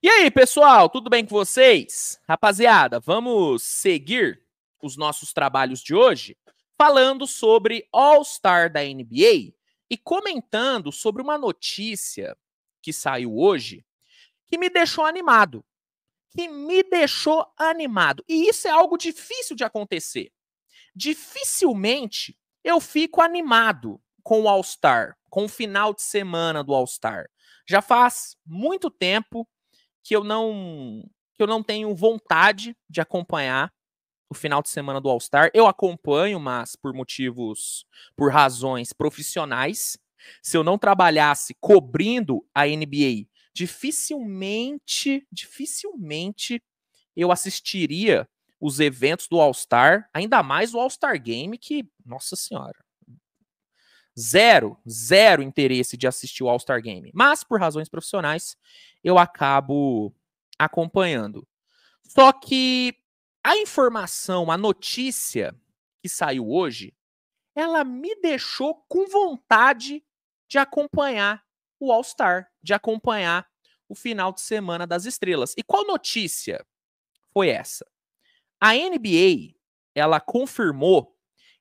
E aí, pessoal, tudo bem com vocês? Rapaziada, vamos seguir os nossos trabalhos de hoje falando sobre All-Star da NBA e comentando sobre uma notícia que saiu hoje que me deixou animado. Que me deixou animado. E isso é algo difícil de acontecer. Dificilmente eu fico animado com o All-Star, com o final de semana do All-Star. Já faz muito tempo que eu não que eu não tenho vontade de acompanhar o final de semana do All-Star. Eu acompanho, mas por motivos, por razões profissionais. Se eu não trabalhasse cobrindo a NBA, dificilmente, dificilmente eu assistiria os eventos do All-Star, ainda mais o All-Star Game, que, nossa senhora, zero, zero interesse de assistir o All-Star Game. Mas, por razões profissionais, eu acabo acompanhando. Só que a informação, a notícia que saiu hoje, ela me deixou com vontade de acompanhar o All-Star, de acompanhar o final de semana das estrelas. E qual notícia foi essa? A NBA, ela confirmou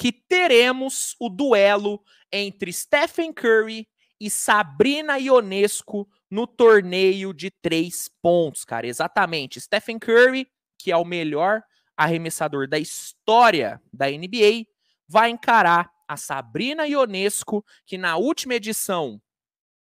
que teremos o duelo entre Stephen Curry e Sabrina Ionesco no torneio de três pontos, cara. Exatamente. Stephen Curry, que é o melhor arremessador da história da NBA, vai encarar a Sabrina Ionesco, que na última edição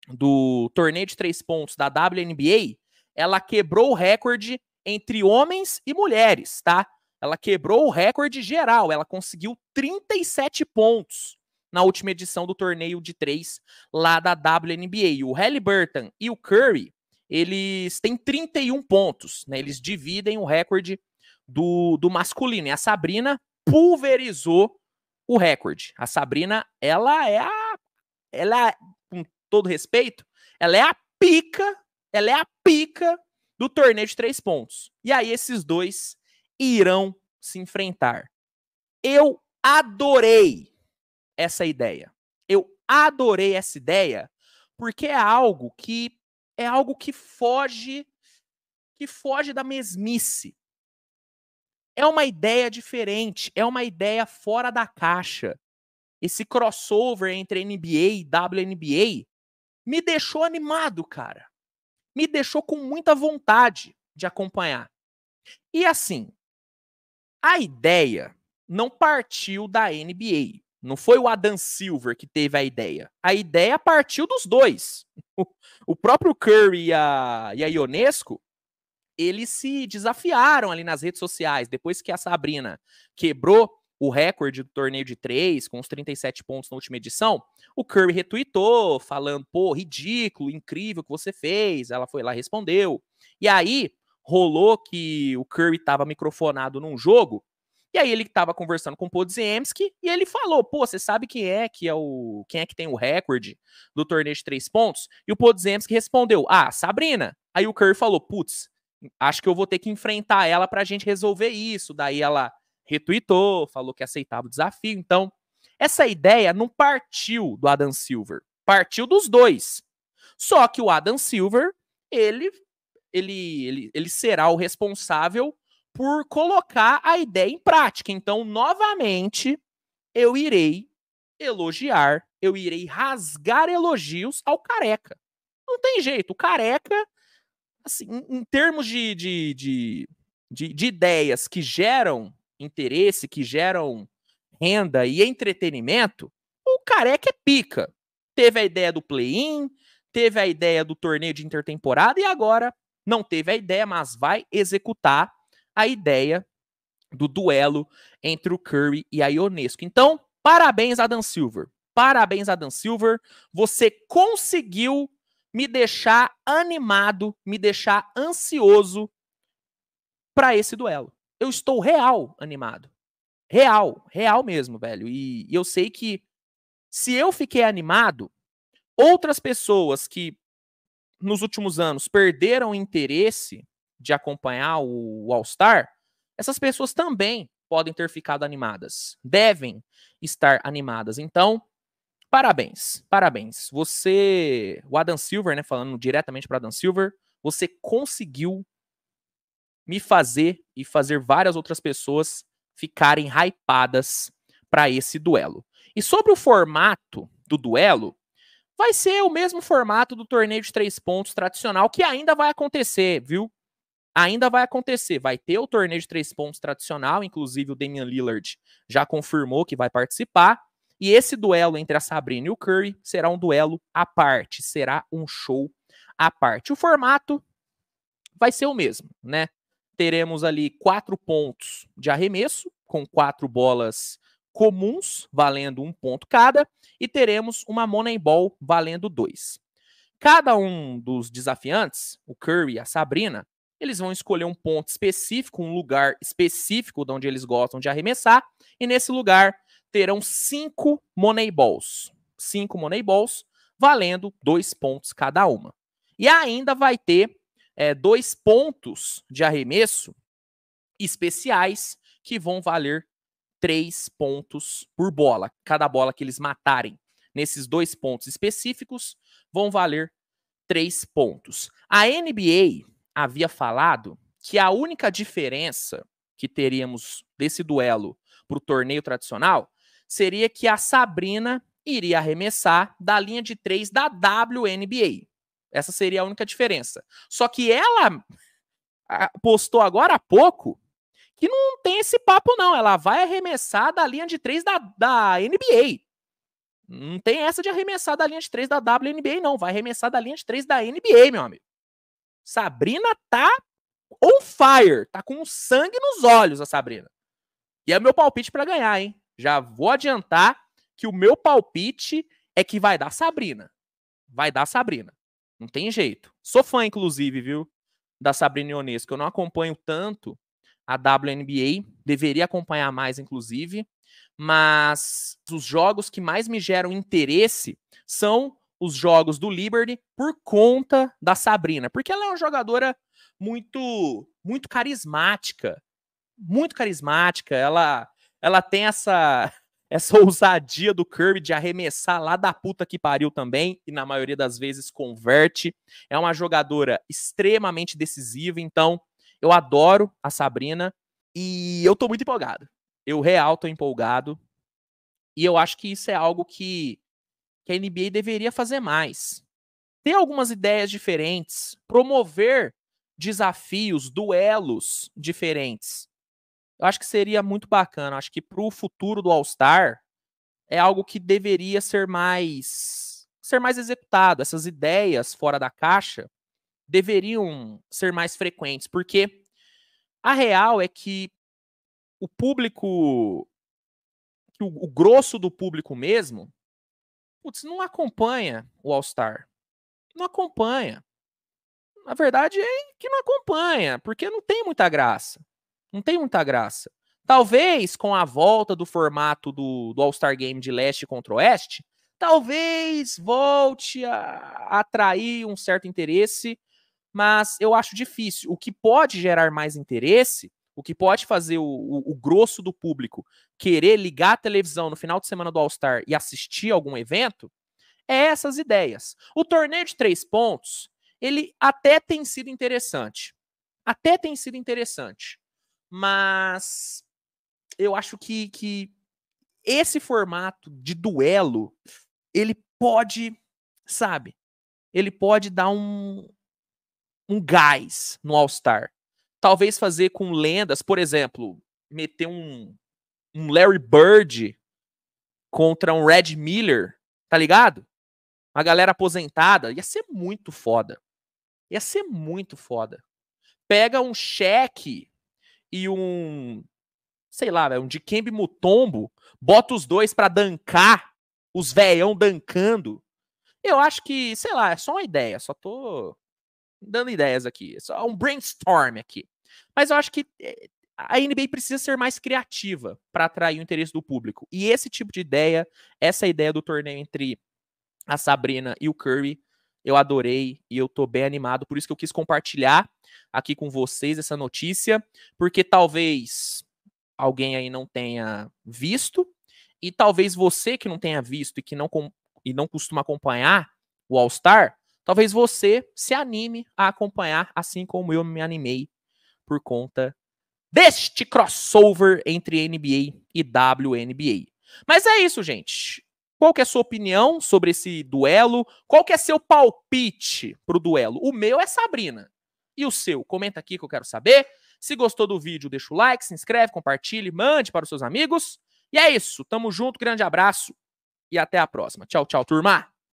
do torneio de três pontos da WNBA, ela quebrou o recorde entre homens e mulheres, tá? Ela quebrou o recorde geral, ela conseguiu 37 pontos na última edição do torneio de três lá da WNBA. O Halliburton e o Curry, eles têm 31 pontos, né? Eles dividem o recorde do, do masculino. E a Sabrina pulverizou o recorde. A Sabrina, ela é a. Ela, é, com todo respeito, ela é a pica, ela é a pica do torneio de três pontos. E aí esses dois irão se enfrentar. Eu adorei essa ideia. Eu adorei essa ideia porque é algo que é algo que foge que foge da mesmice. É uma ideia diferente, é uma ideia fora da caixa. Esse crossover entre NBA e WNBA me deixou animado, cara. Me deixou com muita vontade de acompanhar. E assim, a ideia não partiu da NBA. Não foi o Adam Silver que teve a ideia. A ideia partiu dos dois. O próprio Curry e a, e a Ionesco, eles se desafiaram ali nas redes sociais. Depois que a Sabrina quebrou o recorde do torneio de três, com os 37 pontos na última edição, o Curry retweetou, falando, pô, ridículo, incrível que você fez. Ela foi lá respondeu. E aí, rolou que o Curry estava microfonado num jogo, e aí ele estava conversando com o Podziemski e ele falou: "Pô, você sabe quem é que é o quem é que tem o recorde do torneio de três pontos?" E o Podziemski respondeu: "Ah, Sabrina". Aí o Curry falou: "Putz, acho que eu vou ter que enfrentar ela para gente resolver isso". Daí ela retuitou, falou que aceitava o desafio. Então, essa ideia não partiu do Adam Silver, partiu dos dois. Só que o Adam Silver, ele ele, ele, ele será o responsável por colocar a ideia em prática. Então, novamente, eu irei elogiar, eu irei rasgar elogios ao careca. Não tem jeito, o careca, assim, em termos de, de, de, de, de ideias que geram interesse, que geram renda e entretenimento, o careca é pica. Teve a ideia do play-in, teve a ideia do torneio de intertemporada e agora não teve a ideia, mas vai executar a ideia do duelo entre o Curry e a Ionesco. Então, parabéns, Adam Silver. Parabéns, Adam Silver. Você conseguiu me deixar animado, me deixar ansioso para esse duelo. Eu estou real animado. Real, real mesmo, velho. E, e eu sei que se eu fiquei animado, outras pessoas que nos últimos anos perderam o interesse de acompanhar o All-Star, essas pessoas também podem ter ficado animadas, devem estar animadas. Então, parabéns, parabéns. Você, o Adam Silver, né, falando diretamente para Adam Silver, você conseguiu me fazer e fazer várias outras pessoas ficarem hypadas para esse duelo. E sobre o formato do duelo, vai ser o mesmo formato do torneio de três pontos tradicional, que ainda vai acontecer, viu? Ainda vai acontecer. Vai ter o torneio de três pontos tradicional, inclusive o Damian Lillard já confirmou que vai participar. E esse duelo entre a Sabrina e o Curry será um duelo à parte, será um show à parte. O formato vai ser o mesmo, né? Teremos ali quatro pontos de arremesso, com quatro bolas comuns, valendo um ponto cada, e teremos uma Moneyball valendo dois. Cada um dos desafiantes, o Curry e a Sabrina, eles vão escolher um ponto específico, um lugar específico de onde eles gostam de arremessar, e nesse lugar terão cinco Moneyballs. Cinco Moneyballs, valendo dois pontos cada uma. E ainda vai ter é, dois pontos de arremesso especiais que vão valer três pontos por bola. Cada bola que eles matarem nesses dois pontos específicos vão valer três pontos. A NBA havia falado que a única diferença que teríamos desse duelo para o torneio tradicional seria que a Sabrina iria arremessar da linha de três da WNBA. Essa seria a única diferença. Só que ela ah, postou agora há pouco que não esse papo, não. Ela vai arremessar da linha de três da, da NBA. Não tem essa de arremessar da linha de três da WNBA, não. Vai arremessar da linha de três da NBA, meu amigo. Sabrina tá on fire. Tá com sangue nos olhos a Sabrina. E é meu palpite para ganhar, hein? Já vou adiantar que o meu palpite é que vai dar Sabrina. Vai dar Sabrina. Não tem jeito. Sou fã, inclusive, viu? Da Sabrina Ionesco. Eu não acompanho tanto, a WNBA, deveria acompanhar mais, inclusive, mas os jogos que mais me geram interesse são os jogos do Liberty por conta da Sabrina, porque ela é uma jogadora muito muito carismática, muito carismática, ela ela tem essa essa ousadia do Kirby de arremessar lá da puta que pariu também, e na maioria das vezes converte. É uma jogadora extremamente decisiva, então eu adoro a Sabrina e eu tô muito empolgado. Eu real tô empolgado. E eu acho que isso é algo que, que a NBA deveria fazer mais. Ter algumas ideias diferentes, promover desafios, duelos diferentes. Eu acho que seria muito bacana. Eu acho que pro futuro do All-Star é algo que deveria ser mais ser mais executado. Essas ideias fora da caixa deveriam ser mais frequentes, porque a real é que o público, que o, o grosso do público mesmo, putz, não acompanha o All-Star. Não acompanha. na verdade é que não acompanha, porque não tem muita graça. Não tem muita graça. Talvez com a volta do formato do, do All-Star Game de leste contra oeste, talvez volte a, a atrair um certo interesse mas eu acho difícil. O que pode gerar mais interesse, o que pode fazer o, o, o grosso do público querer ligar a televisão no final de semana do All-Star e assistir algum evento, é essas ideias. O torneio de três pontos, ele até tem sido interessante. Até tem sido interessante. Mas eu acho que, que esse formato de duelo, ele pode, sabe, ele pode dar um, um gás no All-Star. Talvez fazer com lendas, por exemplo, meter um, um Larry Bird contra um Red Miller, tá ligado? Uma galera aposentada. Ia ser muito foda. Ia ser muito foda. Pega um cheque e um. Sei lá, um um Dikembe Mutombo, bota os dois para dancar, os veião dancando. Eu acho que, sei lá, é só uma ideia, só tô dando ideias aqui, é só um brainstorm aqui. Mas eu acho que eh, a NBA precisa ser mais criativa para atrair o interesse do público. E esse tipo de ideia, essa ideia do torneio entre a Sabrina e o Curry, eu adorei e eu tô bem animado, por isso que eu quis compartilhar aqui com vocês essa notícia, porque talvez alguém aí não tenha visto e talvez você que não tenha visto e que não e não costuma acompanhar o All-Star, Talvez você se anime a acompanhar, assim como eu me animei por conta deste crossover entre NBA e WNBA. Mas é isso, gente. Qual que é a sua opinião sobre esse duelo? Qual que é seu palpite pro duelo? O meu é Sabrina. E o seu? Comenta aqui que eu quero saber. Se gostou do vídeo, deixa o like, se inscreve, compartilhe, mande para os seus amigos. E é isso. Tamo junto, grande abraço e até a próxima. Tchau, tchau, turma.